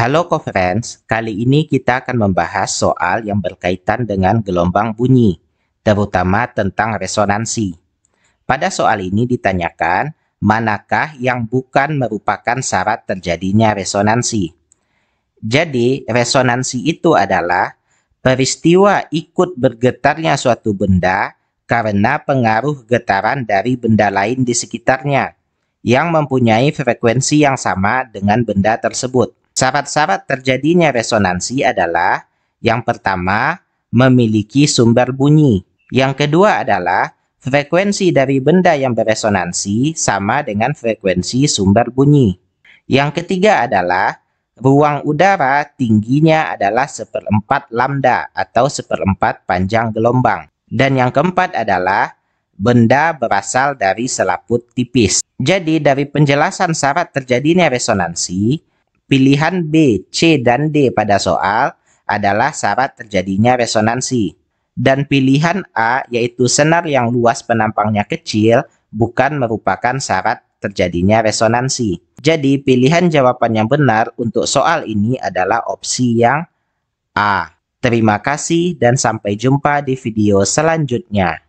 Halo Conference, kali ini kita akan membahas soal yang berkaitan dengan gelombang bunyi, terutama tentang resonansi. Pada soal ini ditanyakan, manakah yang bukan merupakan syarat terjadinya resonansi? Jadi, resonansi itu adalah peristiwa ikut bergetarnya suatu benda karena pengaruh getaran dari benda lain di sekitarnya yang mempunyai frekuensi yang sama dengan benda tersebut. Syarat-syarat terjadinya resonansi adalah yang pertama, memiliki sumber bunyi. Yang kedua adalah frekuensi dari benda yang beresonansi sama dengan frekuensi sumber bunyi. Yang ketiga adalah ruang udara tingginya adalah seperempat lambda atau seperempat panjang gelombang. Dan yang keempat adalah benda berasal dari selaput tipis. Jadi dari penjelasan syarat terjadinya resonansi, Pilihan B, C, dan D pada soal adalah syarat terjadinya resonansi. Dan pilihan A, yaitu senar yang luas penampangnya kecil, bukan merupakan syarat terjadinya resonansi. Jadi, pilihan jawaban yang benar untuk soal ini adalah opsi yang A. Terima kasih dan sampai jumpa di video selanjutnya.